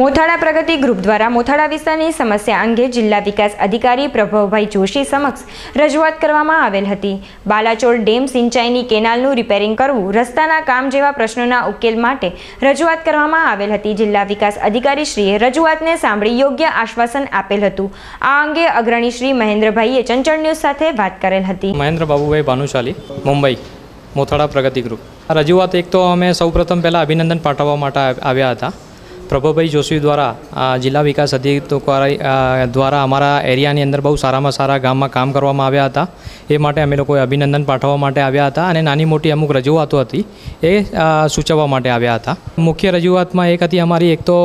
Mothala Pragati group દ્વારા મોથાળા વિસ્તારની સમસ્યા અંગે જિલ્લા વિકાસ અધિકારી પ્રભવભાઈ જોશી સમક્ષ રજૂઆત કરવામાં આવેલ હતી બાલાચોર ડેમ સિંચાઈની કેનાલનું રિપેરિંગ કરવું રસ્તાના કામ જેવા પ્રશ્નોના ઉકેલ માટે રજૂઆત કરવામાં આવેલ હતી જિલ્લા વિકાસ અધિકારી શ્રીએ રજૂઆતને સાંભળી યોગ્ય આશ્વાસન આપેલ હતું આ અંગે અગ્રણી શ્રી મહેન્દ્રભાઈએ ચંચળ ન્યૂઝ સાથે વાત કરેલ હતી મહેન્દ્ર બાબુભાઈ ભાનુશાલી મુંબઈ મોથાળા પ્રગતિ ગ્રુપ રજૂઆત એક તો અમે સૌપ્રથમ પહેલાં અભિનંદન પાઠવવા માટે આવ્યા હતા પ્રભુભાઈ જોશી દ્વારા જિલ્લા વિકાસ અધિકારી દ્વારા અમારા એરિયાની અંદર બહુ સારામાં સારા ગામમાં કામ કરવામાં આવ્યા હતા એ માટે અમે લોકોએ અભિનંદન પાઠવવા માટે આવ્યા હતા અને નાની મોટી અમુક રજૂઆતો હતી એ સૂચવવા માટે આવ્યા હતા મુખ્ય રજૂઆતમાં એક હતી અમારી એક તો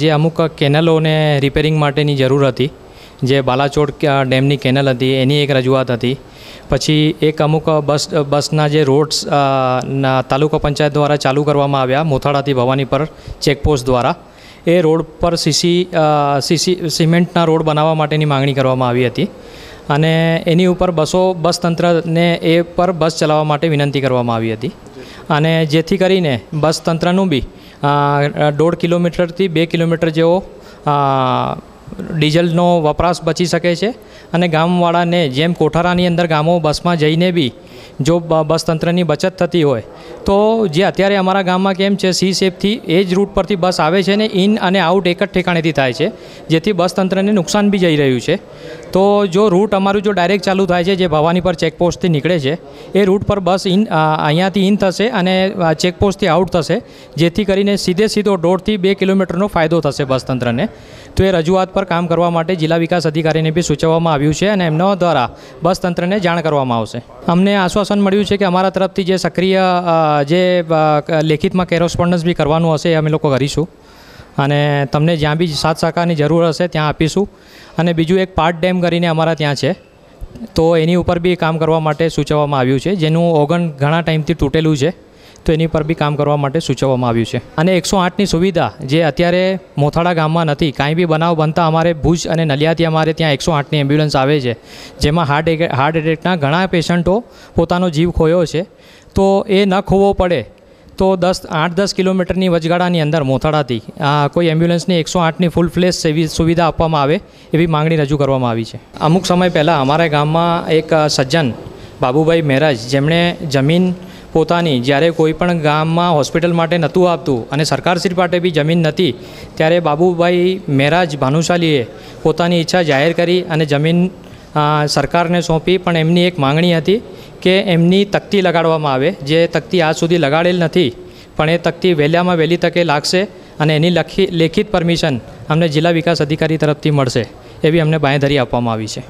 જે અમુક કેનલોને રિપેરિંગ માટેની જરૂર હતી જે બાલાચોડ ડેમની કેનલ હતી એની એક રજૂઆત હતી પછી એક અમુક બસ બસના જે રોડ્સ તાલુકા પંચાયત દ્વારા ચાલુ કરવામાં આવ્યા મોથાળાથી ભવાની પર ચેકપોસ્ટ દ્વારા એ રોડ પર સીસી સીસી સિમેન્ટના રોડ બનાવવા માટેની માંગણી કરવામાં આવી હતી અને એની ઉપર બસો બસ તંત્રને એ પર બસ ચલાવવા માટે વિનંતી કરવામાં આવી હતી અને જેથી કરીને બસ તંત્રનું બી દોઢ કિલોમીટરથી બે કિલોમીટર જેવો ડીઝલનો વપરાશ બચી શકે છે અને ગામવાળાને જેમ કોઠારાની અંદર ગામો બસમાં જઈને બી જો બસ તંત્રની બચત થતી હોય તો જે અત્યારે અમારા ગામમાં કેમ છે સી શેપથી એ જ રૂટ પરથી બસ આવે છે ને ઇન અને આઉટ એક જ ઠેકાણેથી થાય છે જેથી બસ તંત્રને નુકસાન બી જઈ રહ્યું છે તો જો રૂટ અમારું જો ડાયરેક્ટ ચાલુ થાય છે જે ભવાની પર ચેકપોસ્ટથી નીકળે છે એ રૂટ પર બસ ઇન અહીંયાથી ઇન થશે અને ચેકપોસ્ટથી આઉટ થશે જેથી કરીને સીધે સીધો દોઢથી બે કિલોમીટરનો ફાયદો થશે બસ તંત્રને તો એ રજૂઆત પર કામ કરવા માટે જિલ્લા વિકાસ અધિકારીને બી સૂચવવામાં આવ્યું છે અને એમના દ્વારા બસ તંત્રને જાણ કરવામાં આવશે અમને આ આશ્વાસન મળ્યું છે કે અમારા તરફથી જે સક્રિય જે લેખિતમાં કેરોસ્પોન્ડન્સ બી કરવાનું હશે અમે લોકો કરીશું અને તમને જ્યાં બી સાત શાખાની જરૂર હશે ત્યાં આપીશું અને બીજું એક પાર્ટ ડેમ કરીને અમારા ત્યાં છે તો એની ઉપર બી કામ કરવા માટે સૂચવવામાં આવ્યું છે જેનું ઓગણ ઘણા ટાઈમથી તૂટેલું છે તો એની પર બી કામ કરવા માટે સૂચવવામાં આવ્યું છે અને એકસો આઠની સુવિધા જે અત્યારે મોથાળા ગામમાં નથી કાંઈ બી બનાવ બનતા અમારે ભુજ અને નલિયાથી અમારે ત્યાં એકસો આઠની એમ્બ્યુલન્સ આવે છે જેમાં હાર્ટ હાર્ટ એટેકના ઘણા પેશન્ટો પોતાનો જીવ ખોયો છે તો એ ન ખોવો પડે તો દસ આઠ દસ કિલોમીટરની વચગાળાની અંદર મોથાળાથી કોઈ એમ્બ્યુલન્સની એકસો આઠની ફૂલ ફ્લેશ સેવી સુવિધા આપવામાં આવે એવી માગણી રજૂ કરવામાં આવી છે અમુક સમય પહેલાં અમારા ગામમાં એક સજ્જન બાબુભાઈ મહેરાજ જેમણે જમીન પોતાની જ્યારે કોઈ પણ ગામમાં હોસ્પિટલ માટે નહોતું આપતું અને સરકારશ્રી માટે બી જમીન નહોતી ત્યારે બાબુભાઈ મહેરાજ ભાનુશાલીએ પોતાની ઈચ્છા જાહેર કરી અને જમીન સરકારને સોંપી પણ એમની એક માંગણી હતી કે એમની તકતી લગાડવામાં આવે જે તકતી આજ સુધી લગાડેલ નથી પણ એ તકતી વહેલામાં વહેલી તકે લાગશે અને એની લખી લેખિત પરમિશન અમને જિલ્લા વિકાસ અધિકારી તરફથી મળશે એવી અમને બાંયધરી આપવામાં આવી છે